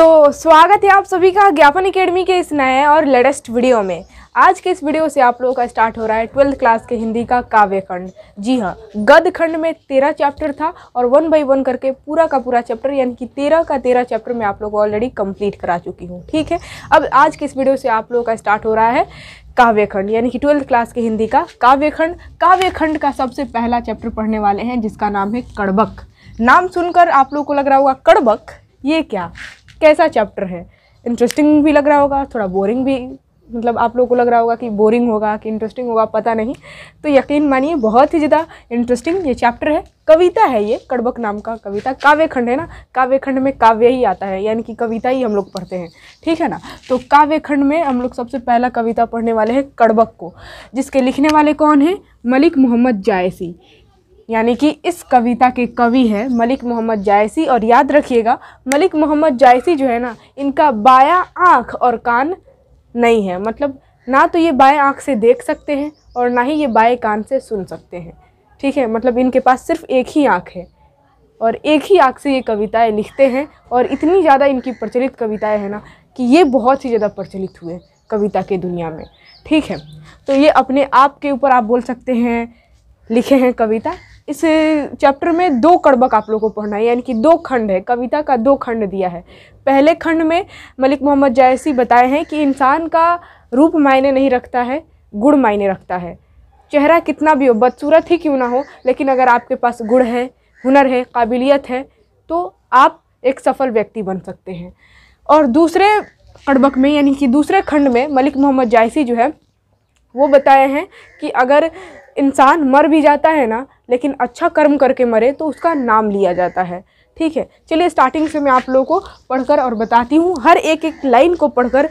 तो स्वागत है आप सभी का ज्ञापन एकेडमी के इस नए और लेटेस्ट वीडियो में आज के इस वीडियो से आप लोगों का स्टार्ट हो रहा है ट्वेल्थ क्लास के हिंदी का काव्य खंड जी हाँ गद खंड में तेरह चैप्टर था और वन बाई वन करके पूरा का पूरा चैप्टर यानी कि तेरह का तेरह चैप्टर मैं आप लोग ऑलरेडी कंप्लीट करा चुकी हूँ ठीक है अब आज के इस वीडियो से आप लोगों का स्टार्ट हो रहा है काव्यखंड यानी कि ट्वेल्थ क्लास के हिंदी का काव्यखंड काव्यखंड का सबसे पहला चैप्टर पढ़ने वाले हैं जिसका नाम है कड़बक नाम सुनकर आप लोग को लग रहा होगा कड़बक ये क्या कैसा चैप्टर है इंटरेस्टिंग भी लग रहा होगा थोड़ा बोरिंग भी मतलब आप लोगों को लग रहा होगा कि बोरिंग होगा कि इंटरेस्टिंग होगा पता नहीं तो यकीन मानिए बहुत ही ज़्यादा इंटरेस्टिंग ये चैप्टर है कविता है ये कड़बक नाम का कविता काव्य खंड है ना काव्य खंड में काव्य ही आता है यानी कि कविता ही हम लोग पढ़ते हैं ठीक है ना तो काव्य खंड में हम लोग सबसे पहला कविता पढ़ने वाले हैं कड़बक को जिसके लिखने वाले कौन हैं मलिक मोहम्मद जायसी यानी कि इस कविता के कवि हैं मलिक मोहम्मद जायसी और याद रखिएगा मलिक मोहम्मद जायसी जो है ना इनका बाया आँख और कान नहीं है मतलब ना तो ये बाएँ आँख से देख सकते हैं और ना ही ये बाएँ कान से सुन सकते हैं ठीक है मतलब इनके पास सिर्फ एक ही आँख है और एक ही आँख से ये कविताएँ लिखते हैं और इतनी ज़्यादा इनकी प्रचलित कविताएँ हैं ना कि ये बहुत ही ज़्यादा प्रचलित हुए कविता के दुनिया में ठीक है तो ये अपने आप के ऊपर आप बोल सकते हैं लिखे हैं कविता इस चैप्टर में दो कड़बक आप लोगों को पढ़ना है यानी कि दो खंड है कविता का दो खंड दिया है पहले खंड में मलिक मोहम्मद जायसी बताए हैं कि इंसान का रूप मायने नहीं रखता है गुण मायने रखता है चेहरा कितना भी हो बदसूरत ही क्यों ना हो लेकिन अगर आपके पास गुण है हुनर है काबिलियत है तो आप एक सफल व्यक्ति बन सकते हैं और दूसरे कड़बक में यानी कि दूसरे खंड में मलिक मोहम्मद जायसी जो है वो बताए हैं कि अगर इंसान मर भी जाता है ना लेकिन अच्छा कर्म करके मरे तो उसका नाम लिया जाता है ठीक है चलिए स्टार्टिंग से मैं आप लोगों को पढ़कर और बताती हूँ हर एक एक लाइन को पढ़कर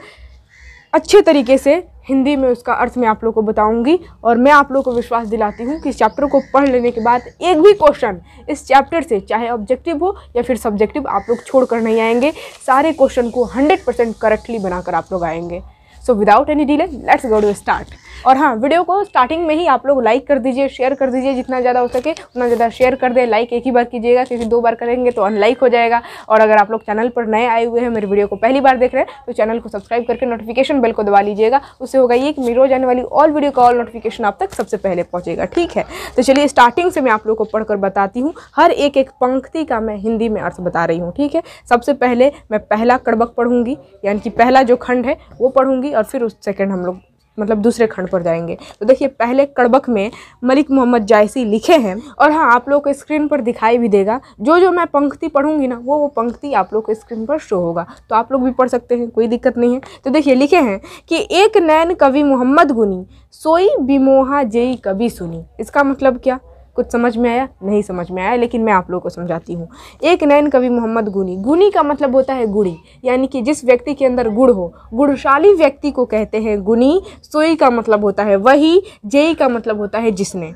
अच्छे तरीके से हिंदी में उसका अर्थ मैं आप लोग को बताऊंगी और मैं आप लोगों को विश्वास दिलाती हूँ कि इस चैप्टर को पढ़ लेने के बाद एक भी क्वेश्चन इस चैप्टर से चाहे ऑब्जेक्टिव हो या फिर सब्जेक्टिव आप लोग छोड़ नहीं आएंगे सारे क्वेश्चन को हंड्रेड परसेंट करेक्टली बनाकर आप लोग आएंगे so without any delay let's go to start और हाँ वीडियो को स्टार्टिंग में ही आप लोग लाइक कर दीजिए शेयर कर दीजिए जितना ज़्यादा हो सके उतना ज़्यादा शेयर कर दें लाइक एक ही बार कीजिएगा क्योंकि दो बार करेंगे तो अनलाइक हो जाएगा और अगर आप लोग चैनल पर नए आए हुए हैं मेरे वीडियो को पहली बार देख रहे हैं तो चैनल को सब्सक्राइब करके नोटिफिकेशन बेल को दबा लीजिएगा उससे होगा ये कि मेरी रोज आने वाली ऑल वीडियो का ऑल नोटिफिकेशन आप तक सबसे पहले पहुँचेगा ठीक है तो चलिए स्टार्टिंग से मैं आप लोग को पढ़कर बताती हूँ हर एक एक पंक्ति का मैं हिंदी में अर्थ बता रही हूँ ठीक है सबसे पहले मैं पहला कड़बक पढ़ूंगी यानी कि पहला जो खंड है वो पढ़ूंगी होगी और फिर उस सेकेंड हम लोग मतलब दूसरे खंड पर जाएंगे तो देखिए पहले कड़बक में मलिक मोहम्मद जायसी लिखे हैं और हाँ आप लोग को स्क्रीन पर दिखाई भी देगा जो जो मैं पंक्ति पढ़ूंगी ना वो वो पंक्ति आप लोग को स्क्रीन पर शो होगा तो आप लोग भी पढ़ सकते हैं कोई दिक्कत नहीं है तो देखिए लिखे हैं कि एक नैन कवि मोहम्मद गुनी सोई बिमोहा जेई कवि सुनी इसका मतलब क्या कुछ समझ में आया नहीं समझ में आया लेकिन मैं आप लोगों को समझाती हूँ एक नैन कवि मोहम्मद गुनी गुनी का मतलब होता है गुड़ी यानी कि जिस व्यक्ति के अंदर गुड़ हो गुड़शाली व्यक्ति को कहते हैं गुनी सोई का मतलब होता है वही जेई का मतलब होता है जिसने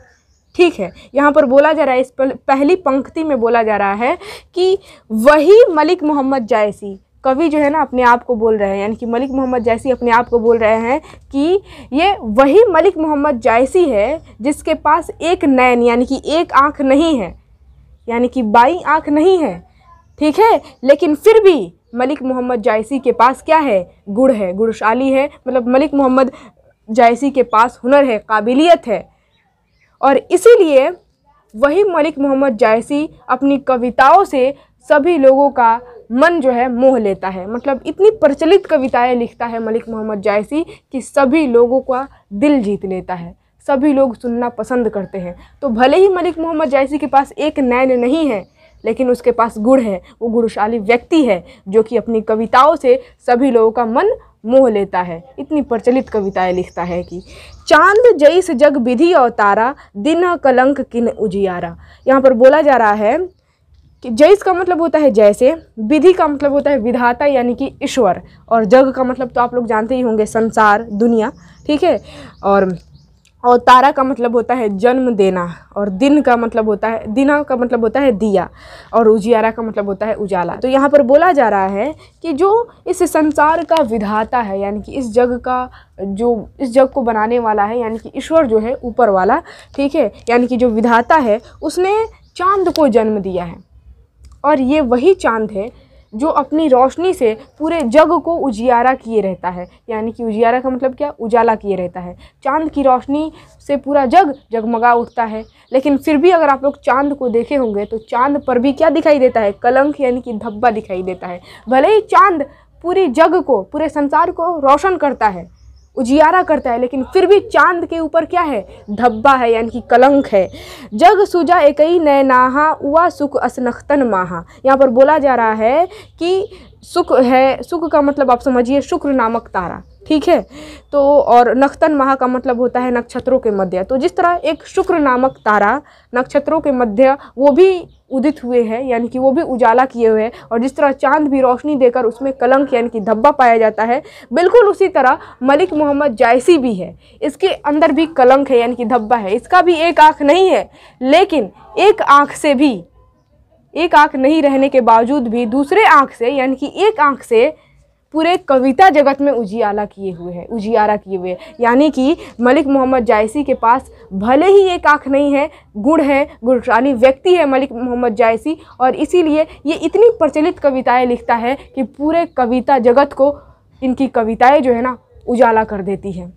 ठीक है यहाँ पर बोला जा रहा है इस पहली पंक्ति में बोला जा रहा है कि वही मलिक मोहम्मद जायसी कवि जो है ना अपने आप को बोल रहे हैं यानी कि मलिक मोहम्मद जैसी अपने आप को बोल रहे हैं कि ये वही मलिक मोहम्मद जैसी है जिसके पास एक नैन यानी कि एक आँख नहीं है यानी कि बाई आँख नहीं है ठीक है लेकिन फिर भी मलिक मोहम्मद जायसी के पास क्या है गुड़ है गुड़शाली है मतलब मलिक मोहम्मद जायसी के पास हुनर है काबिलियत है और इसीलिए वही मलिक मोहम्मद जायसी अपनी कविताओं से सभी लोगों का मन जो है मोह लेता है मतलब इतनी प्रचलित कविताएं लिखता है मलिक मोहम्मद जायसी कि सभी लोगों का दिल जीत लेता है सभी लोग सुनना पसंद करते हैं तो भले ही मलिक मोहम्मद जायसी के पास एक नैन नहीं है लेकिन उसके पास गुड़ है वो गुणशाली व्यक्ति है जो कि अपनी कविताओं से सभी लोगों का मन मोह लेता है इतनी प्रचलित कविताएं लिखता है कि चांद जैस जग विधि अवतारा दिन कलंक किन उजियारा यहाँ पर बोला जा रहा है कि जैस का मतलब होता है जैसे विधि का मतलब होता है विधाता यानी कि ईश्वर और जग का मतलब तो आप लोग जानते ही होंगे संसार दुनिया ठीक है और और तारा का मतलब होता है जन्म देना और दिन का मतलब होता है दिना का मतलब होता है दिया और उजियारा का मतलब होता है उजाला तो यहाँ पर बोला जा रहा है कि जो इस संसार का विधाता है यानी कि इस जग का जो इस जग को बनाने वाला है यानी कि ईश्वर जो है ऊपर वाला ठीक है यानी कि जो विधाता है उसने चांद को जन्म दिया है और ये वही चांद है जो अपनी रोशनी से पूरे जग को उजियारा किए रहता है यानी कि उजियारा का मतलब क्या उजाला किए रहता है चांद की रोशनी से पूरा जग जगमगा उठता है लेकिन फिर भी अगर आप लोग चांद को देखे होंगे तो चांद पर भी क्या दिखाई देता है कलंक यानी कि धब्बा दिखाई देता है भले ही चांद पूरी जग को पूरे संसार को रोशन करता है उजियारा करता है लेकिन फिर भी चांद के ऊपर क्या है धब्बा है यानी कि कलंक है जग सुजा एक ही नैनाहा उआ सुख असनख्तन माहा यहाँ पर बोला जा रहा है कि सुख है सुख का मतलब आप समझिए शुक्र नामक तारा ठीक है तो और नखतन माह का मतलब होता है नक्षत्रों के मध्य तो जिस तरह एक शुक्र नामक तारा नक्षत्रों के मध्य वो भी उदित हुए हैं यानी कि वो भी उजाला किए हुए हैं और जिस तरह चांद भी रोशनी देकर उसमें कलंक यानी कि धब्बा पाया जाता है बिल्कुल उसी तरह मलिक मोहम्मद जायसी भी है इसके अंदर भी कलंक है यानी कि धब्बा है इसका भी एक आँख नहीं है लेकिन एक आँख से भी एक आंख नहीं रहने के बावजूद भी दूसरे आंख से यानी कि एक आंख से पूरे कविता जगत में उजियाला किए हुए हैं उजियारा किए हुए हैं यानी कि मलिक मोहम्मद जायसी के पास भले ही एक आँख नहीं है गुण है गुणशाली व्यक्ति है मलिक मोहम्मद जायसी और इसीलिए ये इतनी प्रचलित कविताएं लिखता है कि पूरे कविता जगत को इनकी कविताएं जो है ना उजाला कर देती हैं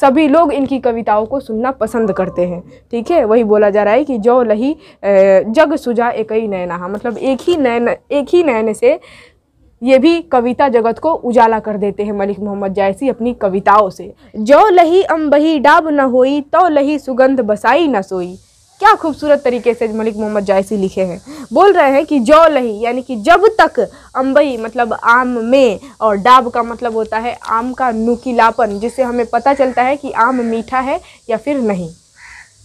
सभी लोग इनकी कविताओं को सुनना पसंद करते हैं ठीक है वही बोला जा रहा है कि जो लही जग सुजा एक ही नैना हाँ, मतलब एक ही नैन एक ही नैन से ये भी कविता जगत को उजाला कर देते हैं मलिक मोहम्मद जायसी अपनी कविताओं से जो लही अम्बही डाब न होई तो लही सुगंध बसाई न सोई क्या खूबसूरत तरीके से मलिक मोहम्मद जायसी लिखे हैं बोल रहे हैं कि जौ लही यानी कि जब तक अम्बई मतलब आम में और डाब का मतलब होता है आम का नुकीलापन जिससे हमें पता चलता है कि आम मीठा है या फिर नहीं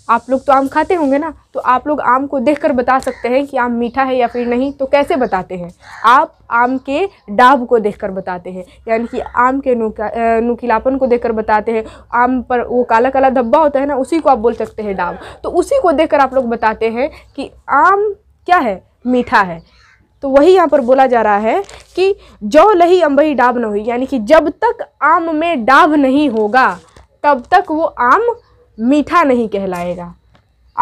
आप लोग तो आम खाते होंगे ना तो आप लोग आम को देखकर बता सकते हैं कि आम मीठा है या फिर नहीं तो कैसे बताते हैं आप आम के डाब को देखकर बताते हैं यानी कि आम के नुका नुकीलापन को देखकर बताते हैं आम पर वो काला काला धब्बा होता है ना उसी को आप बोल सकते हैं डाब तो उसी को देख आप लोग बताते हैं कि आम क्या है मीठा है तो वही यहाँ पर बोला जा रहा है कि जौ लही अम्बही डाब न हुई यानी कि जब तक आम में डाब नहीं होगा तब तक वो आम मीठा नहीं कहलाएगा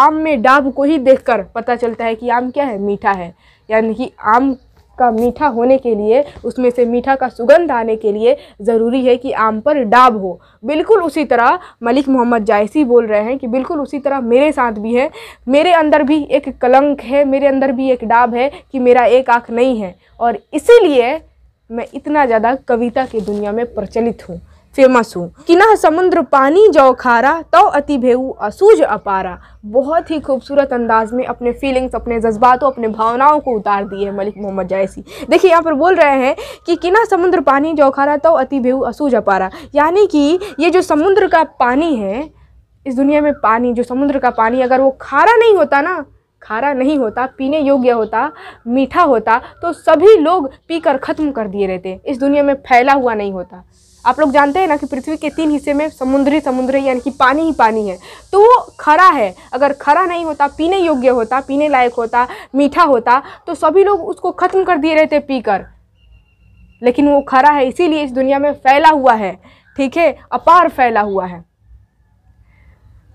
आम में डाब को ही देखकर पता चलता है कि आम क्या है मीठा है यानी कि आम का मीठा होने के लिए उसमें से मीठा का सुगंध आने के लिए ज़रूरी है कि आम पर डाब हो बिल्कुल उसी तरह मलिक मोहम्मद जायसी बोल रहे हैं कि बिल्कुल उसी तरह मेरे साथ भी है मेरे अंदर भी एक कलंक है मेरे अंदर भी एक डाब है कि मेरा एक आँख नहीं है और इसीलिए मैं इतना ज़्यादा कविता की दुनिया में प्रचलित हूँ फेमस हूँ कि ना समुद्र पानी जो खारा तो अति भेऊ असूज अपारा बहुत ही खूबसूरत अंदाज में अपने फीलिंग्स अपने जज्बातों अपने भावनाओं को उतार दिए है मलिक मोहम्मद जायसी देखिए यहाँ पर बोल रहे हैं कि किना समुद्र पानी जो खारा तो अति भेऊ असूज अपारा यानी कि ये जो समुद्र का पानी है इस दुनिया में पानी जो समुद्र का पानी अगर वो खारा नहीं होता ना खारा नहीं होता पीने योग्य होता मीठा होता तो सभी लोग पीकर ख़त्म कर दिए रहते इस दुनिया में फैला हुआ नहीं होता आप लोग जानते हैं ना कि पृथ्वी के तीन हिस्से में समुद्री समुद्र यानी कि पानी ही पानी है तो वो खरा है अगर खरा नहीं होता पीने योग्य होता पीने लायक होता मीठा होता तो सभी लोग उसको ख़त्म कर दिए रहते पीकर लेकिन वो खरा है इसीलिए इस दुनिया में फैला हुआ है ठीक है अपार फैला हुआ है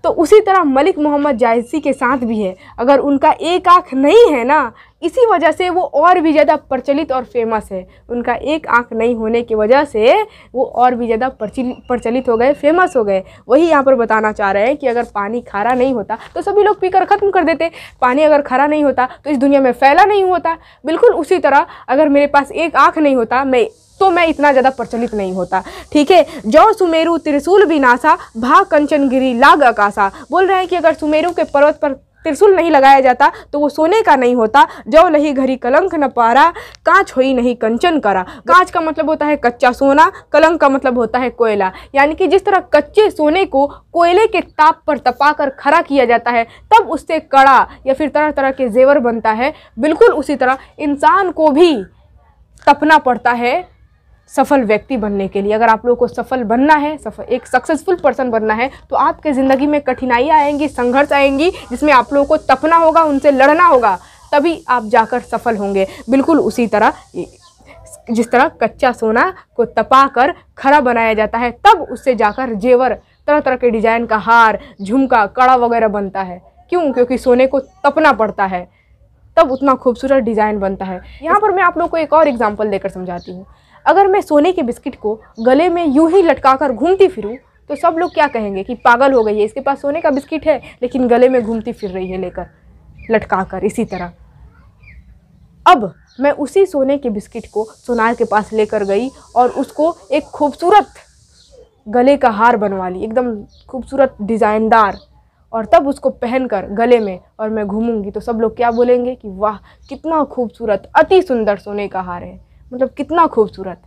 तो उसी तरह मलिक मोहम्मद जायसी के साथ भी है अगर उनका एक आँख नहीं है ना इसी वजह से वो और भी ज़्यादा प्रचलित और फेमस है उनका एक आंख नहीं होने की वजह से वो और भी ज़्यादा प्रचलित हो गए फेमस हो गए वही यहाँ पर बताना चाह रहे हैं कि अगर पानी खारा नहीं होता तो सभी लोग पीकर ख़त्म कर देते पानी अगर खारा नहीं होता तो इस दुनिया में फैला नहीं होता बिल्कुल उसी तरह अगर मेरे पास एक आँख नहीं होता मैं तो मैं इतना ज़्यादा प्रचलित नहीं होता ठीक है जौ सुमेरु त्रिशूल विनाशा भा कंचनगिरी लाग अकाशा बोल रहे हैं कि अगर सुमेरु के पर्वत पर त्रिशूल नहीं लगाया जाता तो वो सोने का नहीं होता जो नहीं घरी कलंक न पारा कांच ही नहीं कंचन करा कांच का मतलब होता है कच्चा सोना कलंक का मतलब होता है कोयला यानी कि जिस तरह कच्चे सोने को कोयले के ताप पर तपाकर खड़ा किया जाता है तब उससे कड़ा या फिर तरह तरह के जेवर बनता है बिल्कुल उसी तरह इंसान को भी तपना पड़ता है सफल व्यक्ति बनने के लिए अगर आप लोगों को सफल बनना है सफल एक सक्सेसफुल पर्सन बनना है तो आपके ज़िंदगी में कठिनाइयाँ आएंगी संघर्ष आएंगी जिसमें आप लोगों को तपना होगा उनसे लड़ना होगा तभी आप जाकर सफल होंगे बिल्कुल उसी तरह जिस तरह कच्चा सोना को तपा कर खरा बनाया जाता है तब उससे जाकर जेवर तरह तरह के डिजाइन का हार झुमका कड़ा वगैरह बनता है क्यों क्योंकि सोने को तपना पड़ता है तब उतना खूबसूरत डिज़ाइन बनता है यहाँ पर मैं आप लोग को एक और एग्जाम्पल देकर समझाती हूँ अगर मैं सोने के बिस्किट को गले में यूं ही लटका कर घूमती फिरूँ तो सब लोग क्या कहेंगे कि पागल हो गई है इसके पास सोने का बिस्किट है लेकिन गले में घूमती फिर रही है लेकर लटका कर इसी तरह अब मैं उसी सोने के बिस्किट को सोनार के पास लेकर गई और उसको एक खूबसूरत गले का हार बनवा ली एकदम खूबसूरत डिज़ाइनदार और तब उसको पहनकर गले में और मैं घूमूंगी तो सब लोग क्या बोलेंगे कि वाह कितना खूबसूरत अति सुंदर सोने का हार है मतलब कितना खूबसूरत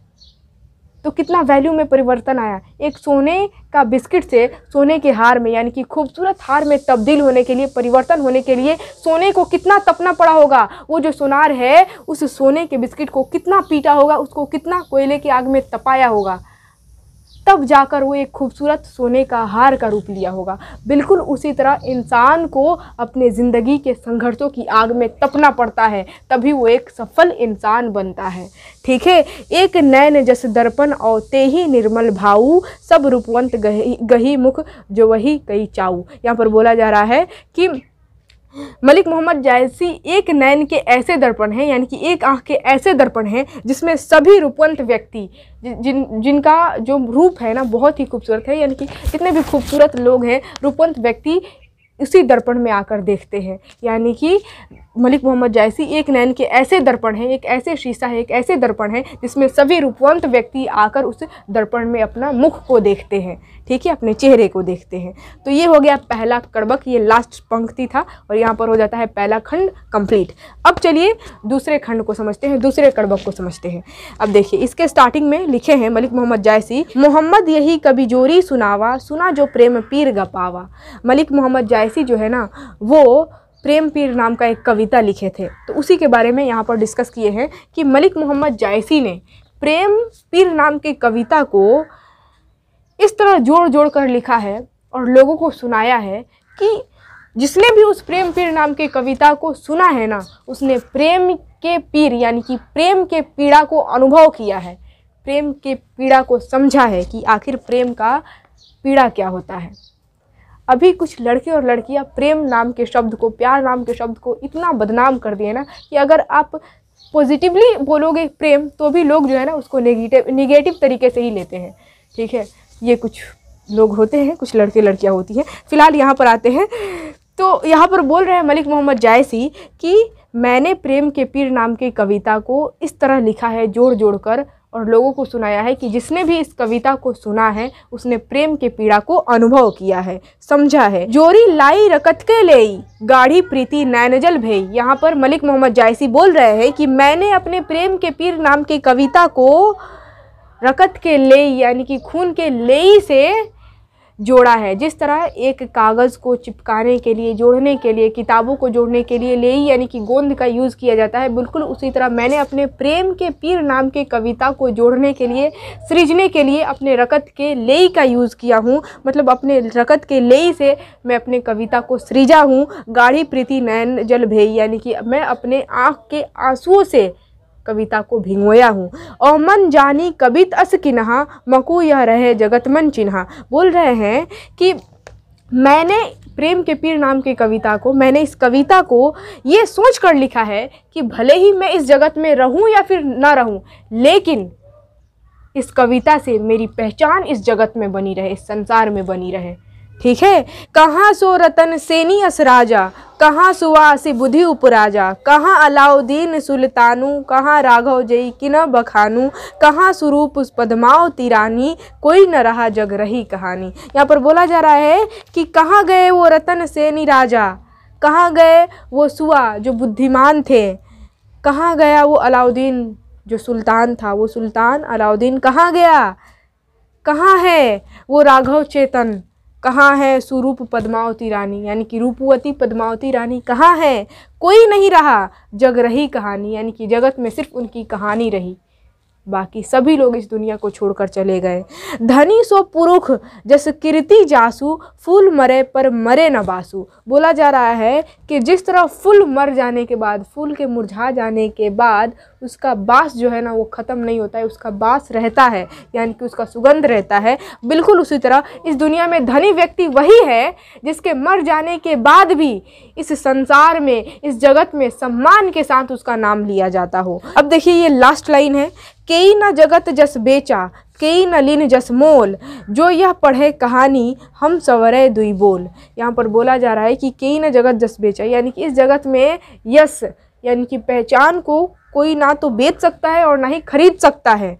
तो कितना वैल्यू में परिवर्तन आया एक सोने का बिस्किट से सोने के हार में यानी कि खूबसूरत हार में तब्दील होने के लिए परिवर्तन होने के लिए सोने को कितना तपना पड़ा होगा वो जो सोनार है उस सोने के बिस्किट को कितना पीटा होगा उसको कितना कोयले की आग में तपाया होगा तब जाकर वो एक खूबसूरत सोने का हार का रूप लिया होगा बिल्कुल उसी तरह इंसान को अपने ज़िंदगी के संघर्षों की आग में तपना पड़ता है तभी वो एक सफल इंसान बनता है ठीक है एक नयन जस दर्पण और ते ही निर्मल भाऊ सब रूपवंत गही गही मुख जो वही कई चाऊ यहाँ पर बोला जा रहा है कि मलिक मोहम्मद जायसी एक नैन के ऐसे दर्पण हैं यानी कि एक आंख के ऐसे दर्पण हैं जिसमें सभी रूपवंत व्यक्ति जिन जिनका जो रूप है ना बहुत ही खूबसूरत है यानी कि जितने भी खूबसूरत लोग हैं रूपवंत व्यक्ति उसी दर्पण में आकर देखते हैं यानी कि मलिक मोहम्मद जायसी एक नैन के ऐसे दर्पण हैं एक ऐसे शीशा है एक ऐसे दर्पण है जिसमें सभी रूपवंत व्यक्ति आकर उस दर्पण में अपना मुख को देखते हैं ठीक है अपने चेहरे को देखते हैं तो ये हो गया पहला कड़बक ये लास्ट पंक्ति था और यहाँ पर हो जाता है पहला खंड कंप्लीट अब चलिए दूसरे खंड को समझते हैं दूसरे कड़बक को समझते हैं अब देखिए इसके स्टार्टिंग में लिखे हैं मलिक मोहम्मद जायसी मोहम्मद यही कभी जोरी सुनावा सुना जो प्रेम पीर गपावा मलिक मोहम्मद जायसी जो है ना वो प्रेम पीर नाम का एक कविता लिखे थे तो उसी के बारे में यहाँ पर डिस्कस किए हैं कि मलिक मोहम्मद जायसी ने प्रेम पीर नाम की कविता को इस तरह जोड़ जोड़ कर लिखा है और लोगों को सुनाया है कि जिसने भी उस प्रेम पीर नाम की कविता को सुना है ना उसने प्रेम के पीर यानी कि प्रेम के पीड़ा को अनुभव किया है प्रेम के पीड़ा को समझा है कि आखिर प्रेम का पीड़ा क्या होता है अभी कुछ लड़के और लड़कियां प्रेम नाम के शब्द को प्यार नाम के शब्द को इतना बदनाम कर दिए ना कि अगर आप पॉजिटिवली बोलोगे प्रेम तो भी लोग जो है ना उसको नेगेटिव निगेटिव तरीके से ही लेते हैं ठीक है ये कुछ लोग होते हैं कुछ लड़के लड़कियाँ होती हैं फिलहाल यहाँ पर आते हैं तो यहाँ पर बोल रहे हैं मलिक मोहम्मद जायसी कि मैंने प्रेम के पीर नाम की कविता को इस तरह लिखा है जोड़ जोड़ कर और लोगों को सुनाया है कि जिसने भी इस कविता को सुना है उसने प्रेम के पीड़ा को अनुभव किया है समझा है जोरी लाई रकत के लेई गाढ़ी प्रीति नैनजल भे यहाँ पर मलिक मोहम्मद जायसी बोल रहे हैं कि मैंने अपने प्रेम के पीर नाम की कविता को रकत के लेई यानी कि खून के लेई से जोड़ा है जिस तरह एक कागज़ को चिपकाने के लिए जोड़ने के लिए किताबों को जोड़ने के लिए लेई यानी कि गोंद का यूज़ किया जाता है बिल्कुल उसी तरह मैंने अपने प्रेम के पीर नाम के कविता को जोड़ने के लिए सृजने के लिए अपने रकत के लेई का यूज़ किया हूँ मतलब अपने रकत के लेई से मैं अपने कविता को सृजा हूँ गाढ़ी प्रीति नयन जल भेई यानी कि मैं अपने आँख के आंसुओं से कविता को भिंगोया हूँ और मन जानी कवित अस किन्हा मकू यह रहे जगत मन चिन्हा बोल रहे हैं कि मैंने प्रेम के पीर नाम की कविता को मैंने इस कविता को ये सोच कर लिखा है कि भले ही मैं इस जगत में रहूं या फिर ना रहूं लेकिन इस कविता से मेरी पहचान इस जगत में बनी रहे इस संसार में बनी रहे ठीक है कहाँ सो रतन सेनी अस राजा कहाँ सुआ से बुद्धि उपराजा कहाँ अलाउद्दीन सुल्तानु कहाँ राघव जई किन बखानु कहाँ स्वरूप पदमाव तिरानी कोई न रहा जग रही कहानी यहाँ पर बोला जा रहा है कि कहाँ गए वो रतन सेनी राजा कहाँ गए वो सुआ जो बुद्धिमान थे कहाँ गया वो अलाउद्दीन जो सुल्तान था वो सुल्तान अलाउद्दीन कहाँ गया कहाँ है वो राघव चेतन कहाँ है स्वरूप पद्मावती रानी यानी कि रूपवती पद्मावती रानी कहाँ है कोई नहीं रहा जग रही कहानी यानी कि जगत में सिर्फ उनकी कहानी रही बाकी सभी लोग इस दुनिया को छोड़कर चले गए धनी सो पुरुख जस कीर्ति जासू फूल मरे पर मरे न बासु बोला जा रहा है कि जिस तरह फूल मर जाने के बाद फूल के मुरझा जाने के बाद उसका बास जो है ना वो ख़त्म नहीं होता है उसका बास रहता है यानी कि उसका सुगंध रहता है बिल्कुल उसी तरह इस दुनिया में धनी व्यक्ति वही है जिसके मर जाने के बाद भी इस संसार में इस जगत में सम्मान के साथ उसका नाम लिया जाता हो अब देखिए ये लास्ट लाइन है कई न जगत जस बेचा कई न लीन जस मोल जो यह पढ़े कहानी हम सवरे दुई बोल यहाँ पर बोला जा रहा है कि कई न जगत जस बेचा यानी कि इस जगत में यस यानी कि पहचान को कोई ना तो बेच सकता है और ना ही खरीद सकता है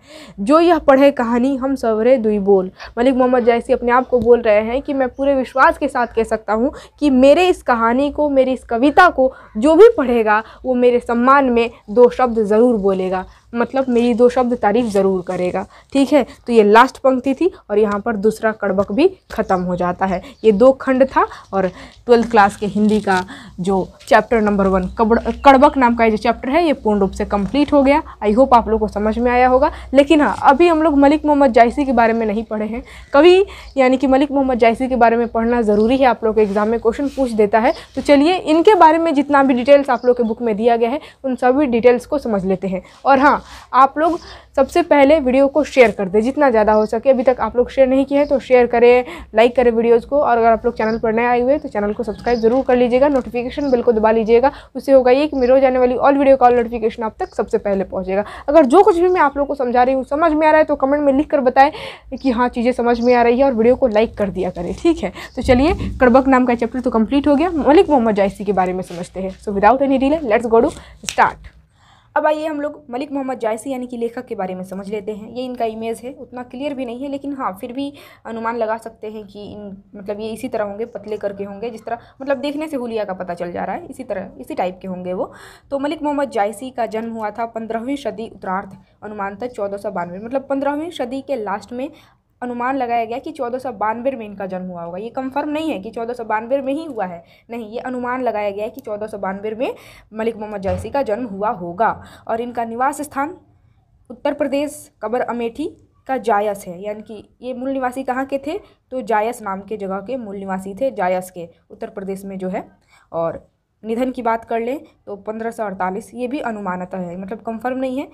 जो यह पढ़े कहानी हम सवरे दुई बोल मलिक मोहम्मद जैसी अपने आप को बोल रहे हैं कि मैं पूरे विश्वास के साथ कह सकता हूँ कि मेरे इस कहानी को मेरी इस कविता को जो भी पढ़ेगा वो मेरे सम्मान में दो शब्द ज़रूर बोलेगा मतलब मेरी दो शब्द तारीफ ज़रूर करेगा ठीक है तो ये लास्ट पंक्ति थी और यहाँ पर दूसरा कड़बक भी ख़त्म हो जाता है ये दो खंड था और ट्वेल्थ क्लास के हिंदी का जो चैप्टर नंबर वन कड़बक नाम का ये जो चैप्टर है ये पूर्ण रूप से कंप्लीट हो गया आई होप आप लोग को समझ में आया होगा लेकिन हाँ अभी हम लोग मलिक मोहम्मद जायसी के बारे में नहीं पढ़े हैं कभी यानी कि मलिक मोहम्मद जायसी के बारे में पढ़ना ज़रूरी है आप लोग के एग्ज़ाम में क्वेश्चन पूछ देता है तो चलिए इनके बारे में जितना भी डिटेल्स आप लोग के बुक में दिया गया है उन सभी डिटेल्स को समझ लेते हैं और हाँ आप लोग सबसे पहले वीडियो को शेयर कर दें जितना ज़्यादा हो सके अभी तक आप लोग शेयर नहीं किए हैं तो शेयर करें लाइक करें वीडियोज़ को और अगर आप लोग चैनल पर नए आए हुए तो चैनल को सब्सक्राइब जरूर कर लीजिएगा नोटिफिकेशन बिल को दबा लीजिएगा उससे होगा ये कि मेरे रोज आने वाली ऑल वीडियो कॉल नोटिफिकेशन आप तक सबसे पहले पहुँचेगा अगर जो कुछ भी मैं आप लोग को समझा रही हूँ समझ में आ रहा है तो कमेंट में लिख कर कि हाँ चीज़ें समझ में आ रही है और वीडियो को लाइक कर दिया करें ठीक है तो चलिए कड़बक नाम का चैप्टर तो कंप्लीट हो गया मलिक मोहम्मद जायसी के बारे में समझते हैं so without any delay let's go to start अब आइए हम लोग मलिक मोहम्मद जायसी यानी कि लेखक के बारे में समझ लेते हैं ये इनका इमेज है उतना क्लियर भी नहीं है लेकिन हाँ फिर भी अनुमान लगा सकते हैं कि इन मतलब ये इसी तरह होंगे पतले करके होंगे जिस तरह मतलब देखने से हुलिया का पता चल जा रहा है इसी तरह इसी टाइप के होंगे वो तो मलिक मोहम्मद जायसी का जन्म हुआ था पंद्रहवीं सदी अनुमान अनुमानतः चौदह सौ बानवे मतलब पंद्रहवीं सदी के लास्ट में अनुमान लगाया गया कि चौदह सौ बानवे में इनका जन्म हुआ होगा ये कंफर्म नहीं है कि चौदह सौ बानवे में ही हुआ है नहीं ये अनुमान लगाया गया है कि चौदह सौ बानवे में मलिक मोहम्मद जैसी का जन्म हुआ होगा और इनका निवास स्थान उत्तर प्रदेश कबर अमेठी का जायस है यानी कि ये मूल निवासी कहाँ के थे तो जायस नाम के जगह के मूल निवासी थे जायस के उत्तर प्रदेश में जो है और निधन की बात कर लें तो पंद्रह सौ अड़तालीस ये भी अनुमानतः है मतलब कंफर्म नहीं है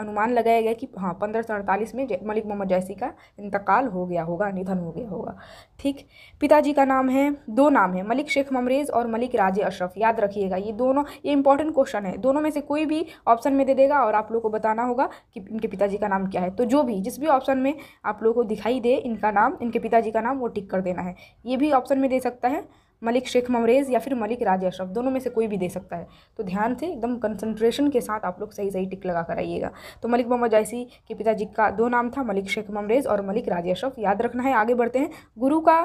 अनुमान लगाया गया कि हाँ पंद्रह सौ अड़तालीस में मलिक मोहम्मद जैसी का इंतकाल हो गया होगा निधन हो गया होगा ठीक पिताजी का नाम है दो नाम है मलिक शेख ममरेज़ और मलिक राजे अशरफ याद रखिएगा ये दोनों ये इंपॉर्टेंट क्वेश्चन है दोनों में से कोई भी ऑप्शन में दे देगा और आप लोग को बताना होगा कि इनके पिताजी का नाम क्या है तो जो भी जिस भी ऑप्शन में आप लोगों को दिखाई दे इनका नाम इनके पिताजी का नाम वो टिक कर देना है ये भी ऑप्शन में दे सकता है मलिक शेख ममरेज़ या फिर मलिक राज अशरफ दोनों में से कोई भी दे सकता है तो ध्यान से एकदम कंसंट्रेशन के साथ आप लोग सही सही टिक लगा कर आइएगा तो मलिक मोहम्मद जायसी के पिताजी का दो नाम था मलिक शेख ममरेज़ और मलिक राज अशरफ याद रखना है आगे बढ़ते हैं गुरु का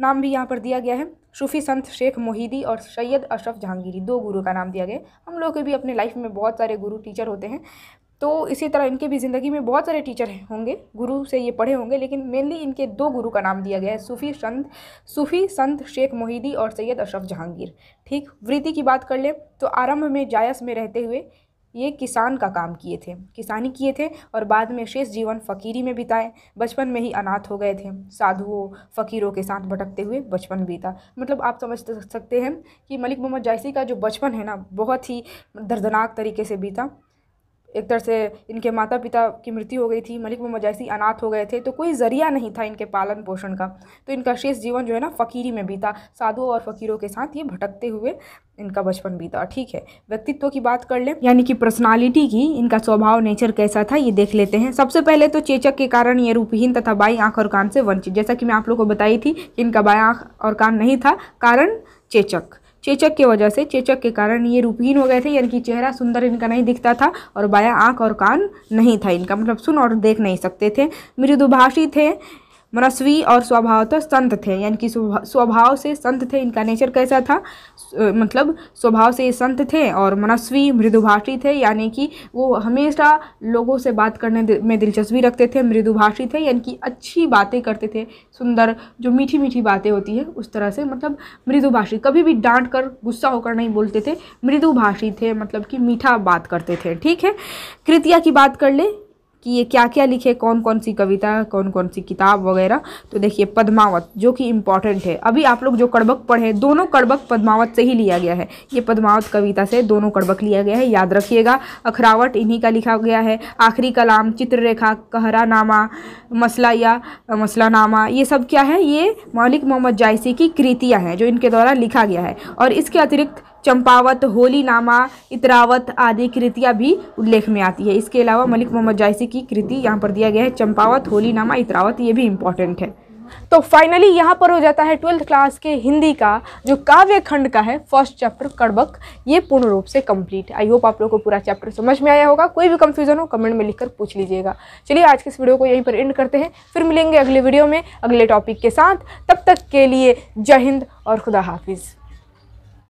नाम भी यहाँ पर दिया गया है सूफ़ी संत शेख मोहिदी और सैयद अशरफ जहांगीरी दो गुरु का नाम दिया गया हम लोग के भी अपने लाइफ में बहुत सारे गुरु टीचर होते हैं तो इसी तरह इनके भी ज़िंदगी में बहुत सारे टीचर होंगे गुरु से ये पढ़े होंगे लेकिन मेनली इनके दो गुरु का नाम दिया गया है सूफ़ी संत सूफ़ी संत शेख मोहिदी और सैयद अशरफ जहांगीर ठीक वृद्धि की बात कर लें तो आरंभ में जायस में रहते हुए ये किसान का काम किए थे किसानी किए थे और बाद में शेष जीवन फ़कीरी में बिताए बचपन में ही अनाथ हो गए थे साधुओं फ़कीरों के साथ भटकते हुए बचपन बीता मतलब आप समझ सकते हैं कि मलिक मोहम्मद जायसी का जो बचपन है ना बहुत ही दर्दनाक तरीके से बीता एक तरह से इनके माता पिता की मृत्यु हो गई थी मलिक मोहम्मद जैसी अनाथ हो गए थे तो कोई ज़रिया नहीं था इनके पालन पोषण का तो इनका शेष जीवन जो है ना फ़कीरी में बीता साधुओं और फ़कीरों के साथ ये भटकते हुए इनका बचपन बीता ठीक है व्यक्तित्व की बात कर लें यानी कि पर्सनालिटी की इनका स्वभाव नेचर कैसा था ये देख लेते हैं सबसे पहले तो चेचक के कारण ये रूपहीन तथा बाई आँख और कान से वंचित जैसा कि मैं आप लोग को बताई थी कि इनका बाएँ आँख और कान नहीं था कारण चेचक चेचक के वजह से चेचक के कारण ये रूपहीन हो गए थे यानी कि चेहरा सुंदर इनका नहीं दिखता था और बाया आँख और कान नहीं था इनका मतलब सुन और देख नहीं सकते थे मृदुभाषी थे मनस्वी और स्वभावतः तो संत थे यानी कि स्वभाव से संत थे इनका नेचर कैसा था मतलब स्वभाव से ये संत थे और मनस्वी मृदुभाषी थे यानी कि वो हमेशा लोगों से बात करने में दिलचस्पी रखते थे मृदुभाषी थे यानी कि अच्छी बातें करते थे सुंदर जो मीठी मीठी बातें होती है उस तरह से मतलब मृदुभाषी कभी भी डांट कर गुस्सा होकर नहीं बोलते थे मृदुभाषी थे मतलब कि मीठा बात करते थे ठीक है कृतिया की बात कर ले कि ये क्या क्या लिखे कौन कौन सी कविता कौन कौन सी किताब वगैरह तो देखिए पद्मावत जो कि इम्पॉर्टेंट है अभी आप लोग जो कड़बक पढ़े दोनों कड़बक पद्मावत से ही लिया गया है ये पद्मावत कविता से दोनों कड़बक लिया गया है याद रखिएगा अखरावट इन्हीं का लिखा गया है आखिरी कलाम चित्ररेखा कहरानामा मसला या मसलानामा ये सब क्या है ये मौलिक मोहम्मद जायसी की कृतियाँ हैं जो इनके द्वारा लिखा गया है और इसके अतिरिक्त चंपावत होलीनामा इतरावत आदि कृतियाँ भी उल्लेख में आती है इसके अलावा मलिक मोहम्मद जायसी की कृति यहाँ पर दिया गया है चंपावत होलीनामा इतरावत ये भी इम्पॉर्टेंट है तो फाइनली यहाँ पर हो जाता है ट्वेल्थ क्लास के हिंदी का जो काव्य खंड का है फर्स्ट चैप्टर कड़बक ये पूर्ण रूप से कंप्लीट आई होप आप लोगों को पूरा चैप्टर समझ में आया होगा कोई भी कंफ्यूजन हो कमेंट में लिखकर पूछ लीजिएगा चलिए आज के इस वीडियो को यहीं पर एंड करते हैं फिर मिलेंगे अगले वीडियो में अगले टॉपिक के साथ तब तक के लिए जय हिंद और खुदा हाफिज़